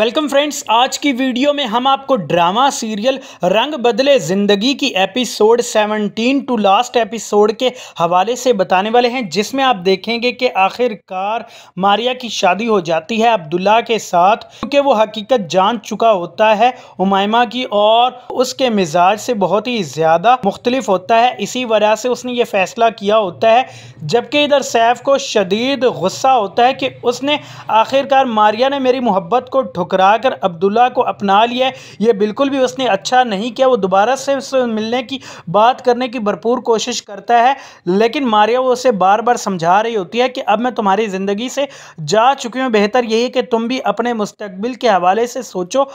welcome friends आज की video में हम आपको ड्रामा सीरियल रंग बदले ज़िंदगी की एपिसोड 17 टू लास्ट एपिसोड के हवाले से बताने वाले हैं जिसमें आप देखेंगे कि आखिरकार मारिया की शादी हो जाती है अब्दुल्ला के साथ क्योंकि वो हकीकत जान चुका होता है उमायमा की और उसके मिजाज से बहुत ही ज़्यादा मुख्तलिफ होता है इसी वजह से उसने ये फ़ैसला किया होता है जबकि इधर सैफ को शदीद गुस्सा होता है कि उसने आखिरकार मारिया ने मेरी मोहब्बत को ठुकरा कर अब्दुल्ला को अपना लिया है ये बिल्कुल भी उसने अच्छा नहीं किया वो दोबारा से उससे मिलने की बात करने की भरपूर कोशिश करता है लेकिन मारिया वो उसे बार बार समझा रही होती है कि अब मैं तुम्हारी ज़िंदगी से जा चुकी हूँ बेहतर यही कि तुम भी अपने मुस्तबिल के हवाले से सोचो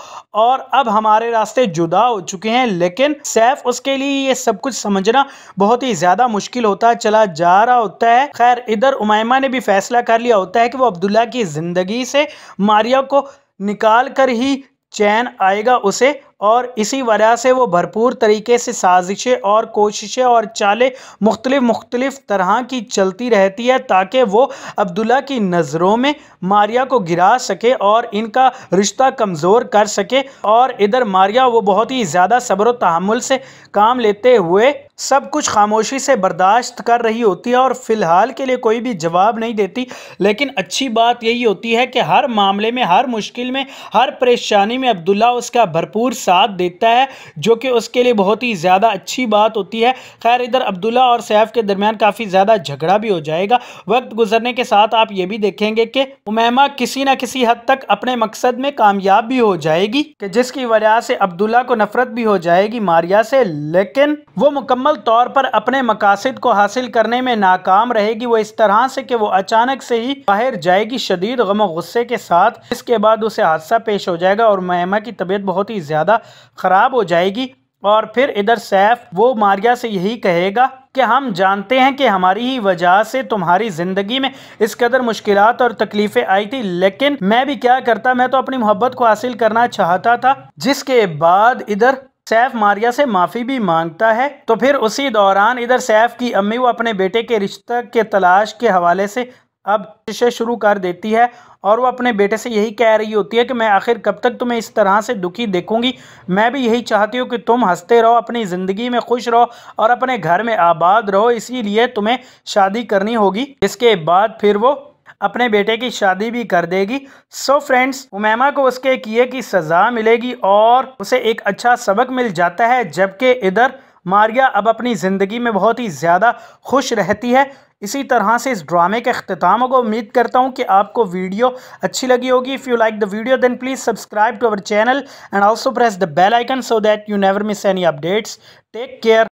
और अब हमारे रास्ते जुदा हो चुके हैं लेकिन सैफ उसके लिए ये सब कुछ समझना बहुत ही ज़्यादा मुश्किल होता चला जा रहा होता है खैर इधर उमायमा ने भी फैसला कर लिया होता है कि वो अब्दुल्ला की ज़िंदगी से मारिया को निकाल कर ही चैन आएगा उसे और इसी वजह से वो भरपूर तरीके से साजिशें और कोशिशें और चालें मुख्तलिफ मुख्तलिफ तरह की चलती रहती है ताकि वो अब्दुल्ला की नज़रों में मारिया को गिरा सके और इनका रिश्ता कमज़ोर कर सके और इधर मारिया वो बहुत ही ज़्यादा सब्र तहमुल से काम लेते हुए सब कुछ खामोशी से बर्दाश्त कर रही होती है और फ़िलहाल के लिए कोई भी जवाब नहीं देती लेकिन अच्छी बात यही होती है कि हर मामले में हर मुश्किल में हर परेशानी में अब्दुल्ला उसका भरपूर साथ देता है जो कि उसके लिए बहुत ही ज़्यादा अच्छी बात होती है खैर इधर अब्दुल्ला और सैफ के दरमियान काफ़ी ज़्यादा झगड़ा भी हो जाएगा वक्त गुजरने के साथ आप ये भी देखेंगे कि उमैमा किसी ना किसी हद तक अपने मकसद में कामयाब भी हो जाएगी कि जिसकी वजह से अब्दुल्ला को नफरत भी हो जाएगी मारिया से लेकिन वो मुकम्मल तौर पर अपने मकासद को हासिल करने में नाकाम रहेगी वो इस तरह से कि वो अचानक से ही बाहर जाएगी शदीद गम गुस्से के साथ इसके बाद उसे हादसा पेश हो जाएगा और मैमा की तबीयत बहुत ही ज़्यादा ज़्यादा ख़राब हो जाएगी और फिर इधर सैफ वो मारिया से यही कहेगा कि हम जानते हैं कि हमारी ही वजह से तुम्हारी ज़िंदगी में इस कदर मुश्किल और तकलीफ़ें आई थी लेकिन मैं भी क्या करता मैं तो अपनी मोहब्बत को हासिल करना चाहता था जिसके बाद इधर सैफ मारिया से माफ़ी भी मांगता है तो फिर उसी दौरान इधर सैफ की अम्मी वो अपने बेटे के रिश्ता के तलाश के हवाले से अब से शुरू कर देती है और वो अपने बेटे से यही कह रही होती है कि मैं आखिर कब तक तुम्हें इस तरह से दुखी देखूंगी मैं भी यही चाहती हूँ कि तुम हंसते रहो अपनी ज़िंदगी में खुश रहो और अपने घर में आबाद रहो इसीलिए तुम्हें शादी करनी होगी इसके बाद फिर वो अपने बेटे की शादी भी कर देगी सो फ्रेंड्स उमैमा को उसके किए की सज़ा मिलेगी और उसे एक अच्छा सबक मिल जाता है जबकि इधर मारिया अब अपनी ज़िंदगी में बहुत ही ज़्यादा खुश रहती है इसी तरह से इस ड्रामे के अख्ताम को उम्मीद करता हूँ कि आपको वीडियो अच्छी लगी होगी if you like the video then please subscribe to our channel and also press the bell icon so that you never miss any updates take care